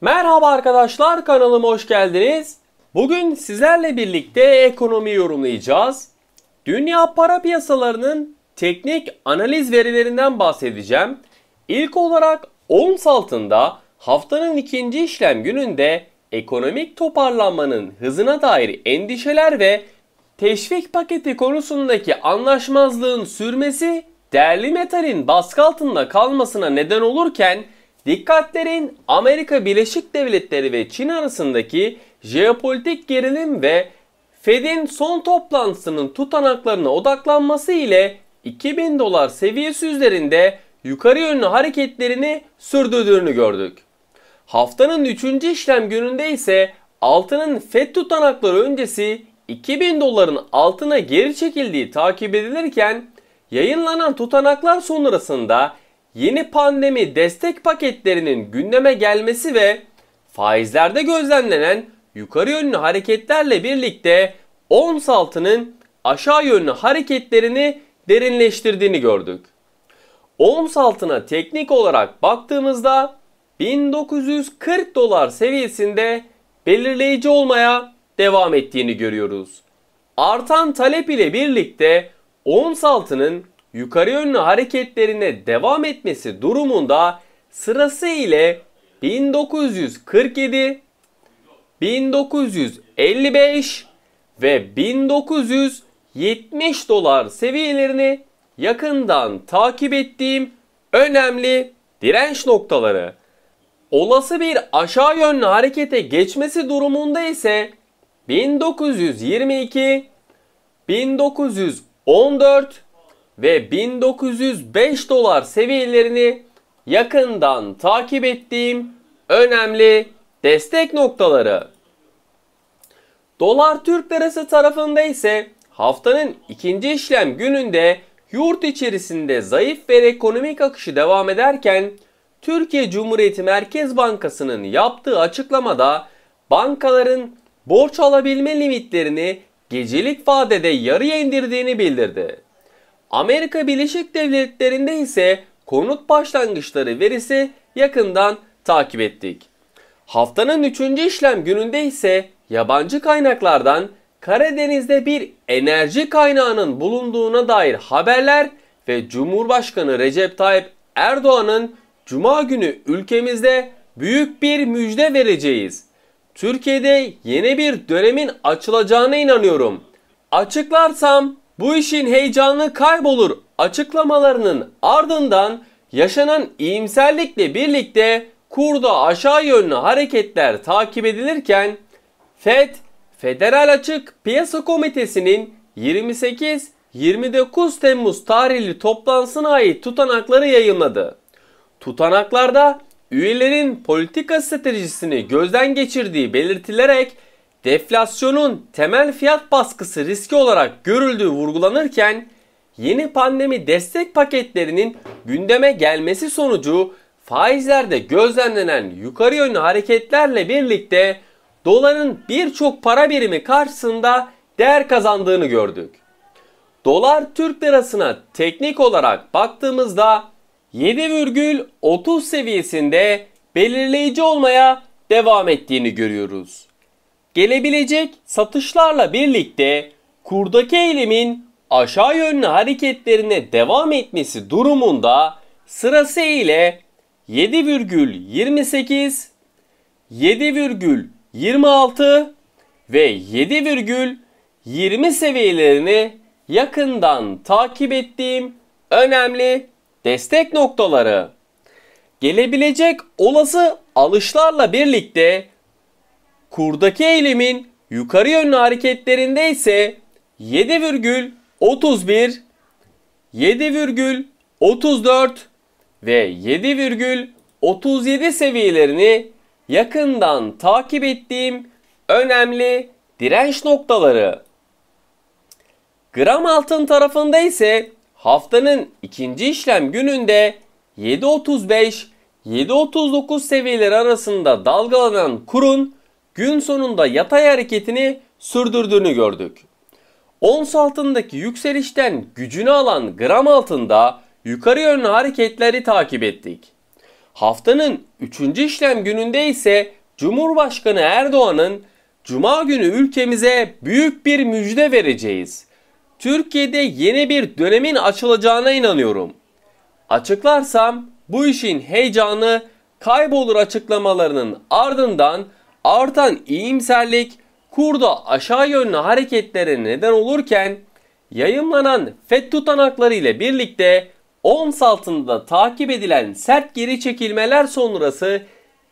Merhaba arkadaşlar kanalıma hoş geldiniz. Bugün sizlerle birlikte ekonomi yorumlayacağız. Dünya para piyasalarının teknik analiz verilerinden bahsedeceğim. İlk olarak ons altında haftanın ikinci işlem gününde ekonomik toparlanmanın hızına dair endişeler ve teşvik paketi konusundaki anlaşmazlığın sürmesi değerli metalin baskı altında kalmasına neden olurken Dikkatlerin Amerika Birleşik Devletleri ve Çin arasındaki jeopolitik gerilim ve Fed'in son toplantısının tutanaklarına odaklanması ile 2000 dolar seviyesi üzerinde yukarı yönlü hareketlerini sürdürdüğünü gördük. Haftanın 3. işlem gününde ise altının FED tutanakları öncesi 2000 doların altına geri çekildiği takip edilirken yayınlanan tutanaklar sonrasında yeni pandemi destek paketlerinin gündeme gelmesi ve faizlerde gözlemlenen yukarı yönlü hareketlerle birlikte ons altının aşağı yönlü hareketlerini derinleştirdiğini gördük. Ons altına teknik olarak baktığımızda 1940 dolar seviyesinde belirleyici olmaya devam ettiğini görüyoruz. Artan talep ile birlikte ons altının yukarı yönlü hareketlerine devam etmesi durumunda sırası ile 1947, 1955 ve 1970 dolar seviyelerini yakından takip ettiğim önemli direnç noktaları. Olası bir aşağı yönlü harekete geçmesi durumunda ise 1922, 1914 ve 1905 dolar seviyelerini yakından takip ettiğim önemli destek noktaları. Dolar Türk Lirası tarafında ise haftanın ikinci işlem gününde yurt içerisinde zayıf ve ekonomik akışı devam ederken Türkiye Cumhuriyeti Merkez Bankası'nın yaptığı açıklamada bankaların borç alabilme limitlerini gecelik vadede yarıya indirdiğini bildirdi. Amerika Birleşik Devletleri'nde ise konut başlangıçları verisi yakından takip ettik. Haftanın 3. işlem gününde ise yabancı kaynaklardan Karadeniz'de bir enerji kaynağının bulunduğuna dair haberler ve Cumhurbaşkanı Recep Tayyip Erdoğan'ın Cuma günü ülkemizde büyük bir müjde vereceğiz. Türkiye'de yeni bir dönemin açılacağına inanıyorum. Açıklarsam bu işin heyecanı kaybolur açıklamalarının ardından yaşanan iyimserlikle birlikte kurda aşağı yönlü hareketler takip edilirken FED Federal Açık Piyasa Komitesi'nin 28-29 Temmuz tarihli toplantısına ait tutanakları yayınladı. Tutanaklarda üyelerin politika stratejisini gözden geçirdiği belirtilerek Deflasyonun temel fiyat baskısı riski olarak görüldüğü vurgulanırken yeni pandemi destek paketlerinin gündeme gelmesi sonucu faizlerde gözlemlenen yukarı yönlü hareketlerle birlikte doların birçok para birimi karşısında değer kazandığını gördük. Dolar Türk lirasına teknik olarak baktığımızda 7,30 seviyesinde belirleyici olmaya devam ettiğini görüyoruz gelebilecek satışlarla birlikte kurdaki eğilimin aşağı yönlü hareketlerine devam etmesi durumunda sırası ile 7,28, 7,26 ve 7,20 seviyelerini yakından takip ettiğim önemli destek noktaları. Gelebilecek olası alışlarla birlikte Kurdaki eğilimin yukarı yönlü hareketlerinde ise 7,31, 7,34 ve 7,37 seviyelerini yakından takip ettiğim önemli direnç noktaları. Gram altın tarafında ise haftanın ikinci işlem gününde 7.35-7.39 seviyeleri arasında dalgalanan kurun gün sonunda yatay hareketini sürdürdüğünü gördük. Ons altındaki yükselişten gücünü alan gram altında yukarı yönlü hareketleri takip ettik. Haftanın 3. işlem gününde ise Cumhurbaşkanı Erdoğan'ın Cuma günü ülkemize büyük bir müjde vereceğiz. Türkiye'de yeni bir dönemin açılacağına inanıyorum. Açıklarsam bu işin heyecanı kaybolur açıklamalarının ardından Artan iyimserlik kurda aşağı yönlü hareketlere neden olurken yayınlanan FED tutanakları ile birlikte ons altında takip edilen sert geri çekilmeler sonrası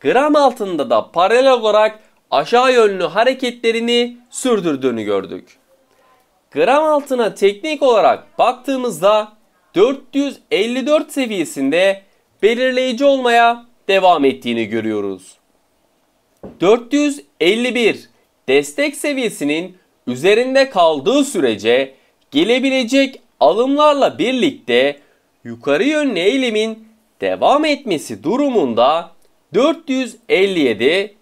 gram altında da paralel olarak aşağı yönlü hareketlerini sürdürdüğünü gördük. Gram altına teknik olarak baktığımızda 454 seviyesinde belirleyici olmaya devam ettiğini görüyoruz. 451 destek seviyesinin üzerinde kaldığı sürece gelebilecek alımlarla birlikte yukarı yönlü eğilimin devam etmesi durumunda 457,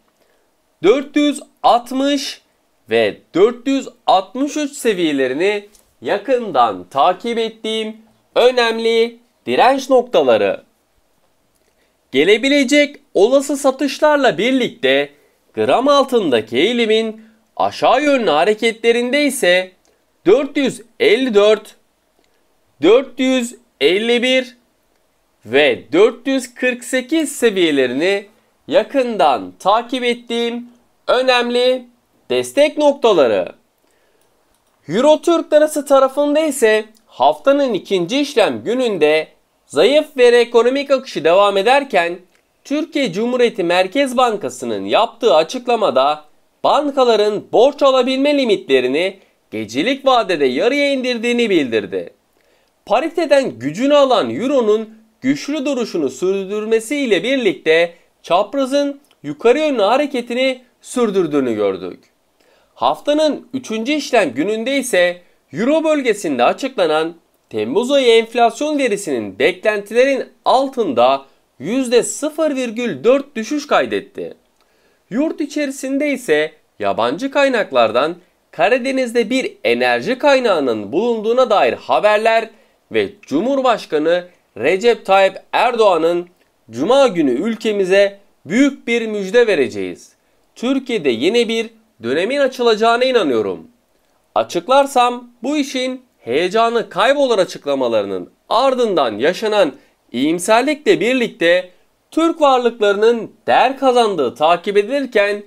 460 ve 463 seviyelerini yakından takip ettiğim önemli direnç noktaları. Gelebilecek olası satışlarla birlikte gram altındaki eğilimin aşağı yönlü hareketlerinde ise 454, 451 ve 448 seviyelerini yakından takip ettiğim önemli destek noktaları. Euro Türk Lirası tarafında ise haftanın ikinci işlem gününde Zayıf ve ekonomik akışı devam ederken Türkiye Cumhuriyeti Merkez Bankası'nın yaptığı açıklamada bankaların borç alabilme limitlerini gecelik vadede yarıya indirdiğini bildirdi. Pariteden gücünü alan Euro'nun güçlü duruşunu sürdürmesiyle birlikte çaprazın yukarı yönlü hareketini sürdürdüğünü gördük. Haftanın 3. işlem gününde ise Euro bölgesinde açıklanan Temmuz ayı enflasyon verisinin beklentilerin altında %0,4 düşüş kaydetti. Yurt içerisinde ise yabancı kaynaklardan Karadeniz'de bir enerji kaynağının bulunduğuna dair haberler ve Cumhurbaşkanı Recep Tayyip Erdoğan'ın Cuma günü ülkemize büyük bir müjde vereceğiz. Türkiye'de yeni bir dönemin açılacağına inanıyorum. Açıklarsam bu işin heyecanı kaybolur açıklamalarının ardından yaşanan iyimserlikle birlikte Türk varlıklarının değer kazandığı takip edilirken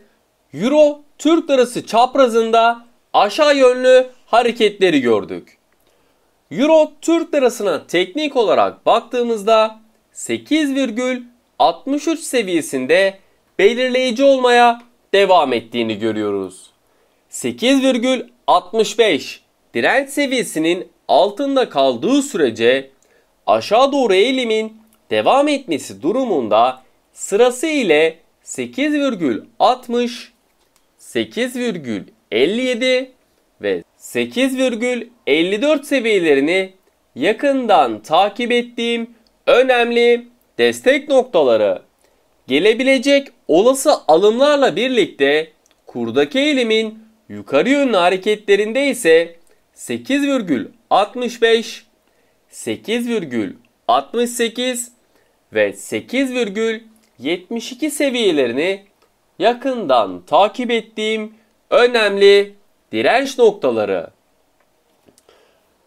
Euro Türk lirası çaprazında aşağı yönlü hareketleri gördük. Euro Türk lirasına teknik olarak baktığımızda 8,63 seviyesinde belirleyici olmaya devam ettiğini görüyoruz. 8,65 direnç seviyesinin altında kaldığı sürece aşağı doğru eğilimin devam etmesi durumunda sırası ile 8,60, 8,57 ve 8,54 seviyelerini yakından takip ettiğim önemli destek noktaları. Gelebilecek olası alımlarla birlikte kurdaki eğilimin yukarı yönlü hareketlerinde ise 8,65, 8,68 ve 8,72 seviyelerini yakından takip ettiğim önemli direnç noktaları.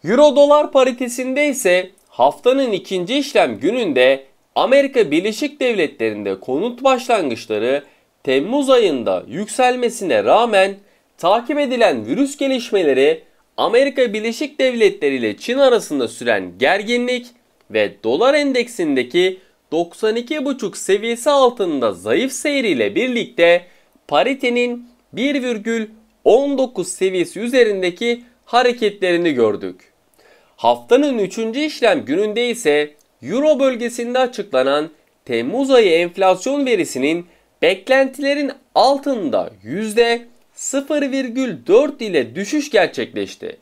Euro dolar paritesinde ise haftanın ikinci işlem gününde Amerika Birleşik Devletleri'nde konut başlangıçları Temmuz ayında yükselmesine rağmen takip edilen virüs gelişmeleri Amerika Birleşik Devletleri ile Çin arasında süren gerginlik ve dolar endeksindeki 92,5 seviyesi altında zayıf seyriyle birlikte paritenin 1,19 seviyesi üzerindeki hareketlerini gördük. Haftanın 3. işlem gününde ise Euro bölgesinde açıklanan Temmuz ayı enflasyon verisinin beklentilerin altında yüzde 0,4 ile düşüş gerçekleşti.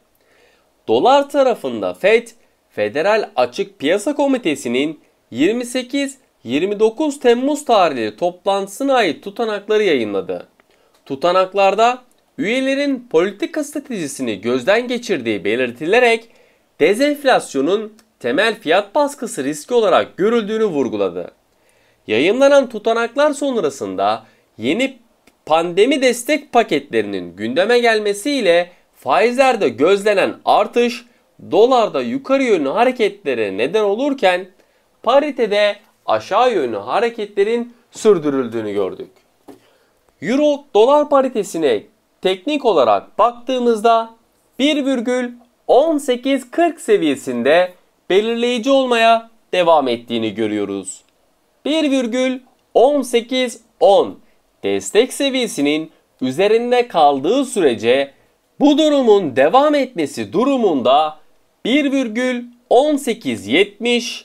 Dolar tarafında FED, Federal Açık Piyasa Komitesi'nin 28-29 Temmuz tarihli toplantısına ait tutanakları yayınladı. Tutanaklarda üyelerin politika stratejisini gözden geçirdiği belirtilerek dezenflasyonun temel fiyat baskısı riski olarak görüldüğünü vurguladı. Yayınlanan tutanaklar sonrasında yeni pandemi destek paketlerinin gündeme gelmesiyle faizlerde gözlenen artış dolarda yukarı yönlü hareketlere neden olurken paritede aşağı yönlü hareketlerin sürdürüldüğünü gördük. Euro dolar paritesine teknik olarak baktığımızda 1,1840 seviyesinde belirleyici olmaya devam ettiğini görüyoruz. 1,1810 destek seviyesinin üzerinde kaldığı sürece bu durumun devam etmesi durumunda 1,1870,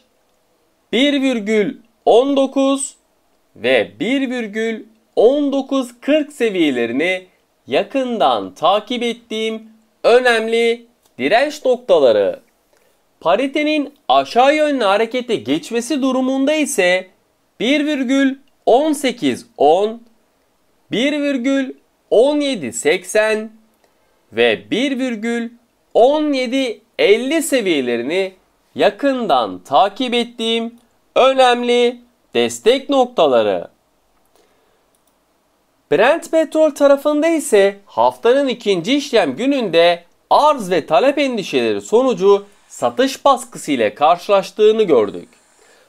1,19 ve 1,1940 seviyelerini yakından takip ettiğim önemli direnç noktaları. Paritenin aşağı yönlü harekete geçmesi durumunda ise 1,1810 1,1780 ve 1,1750 seviyelerini yakından takip ettiğim önemli destek noktaları. Brent petrol tarafında ise haftanın ikinci işlem gününde arz ve talep endişeleri sonucu satış baskısı ile karşılaştığını gördük.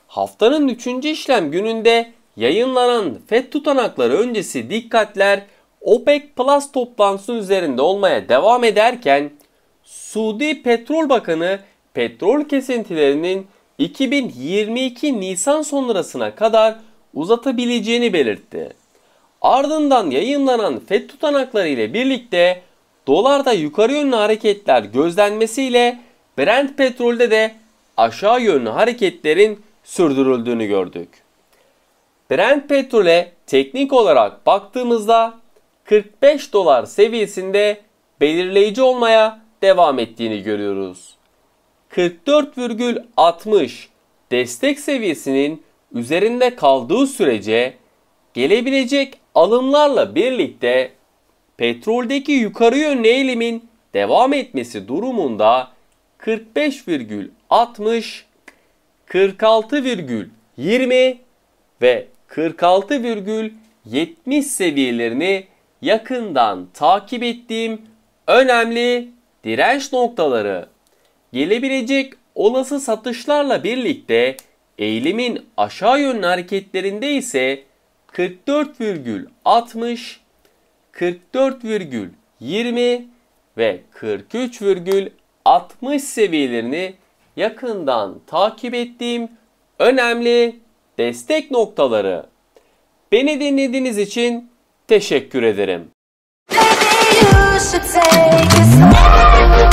Haftanın üçüncü işlem gününde Yayınlanan FED tutanakları öncesi dikkatler OPEC Plus toplantısı üzerinde olmaya devam ederken Suudi Petrol Bakanı petrol kesintilerinin 2022 Nisan sonrasına kadar uzatabileceğini belirtti. Ardından yayınlanan FED tutanakları ile birlikte dolarda yukarı yönlü hareketler gözlenmesiyle Brent petrolde de aşağı yönlü hareketlerin sürdürüldüğünü gördük. Brent petrole teknik olarak baktığımızda 45 dolar seviyesinde belirleyici olmaya devam ettiğini görüyoruz. 44,60 destek seviyesinin üzerinde kaldığı sürece gelebilecek alımlarla birlikte petroldeki yukarı yönlü eğilimin devam etmesi durumunda 45,60 46,20 ve 46,70 seviyelerini yakından takip ettiğim önemli direnç noktaları. Gelebilecek olası satışlarla birlikte eğilimin aşağı yönlü hareketlerinde ise 44,60, 44,20 ve 43,60 seviyelerini yakından takip ettiğim önemli destek noktaları. Beni dinlediğiniz için teşekkür ederim.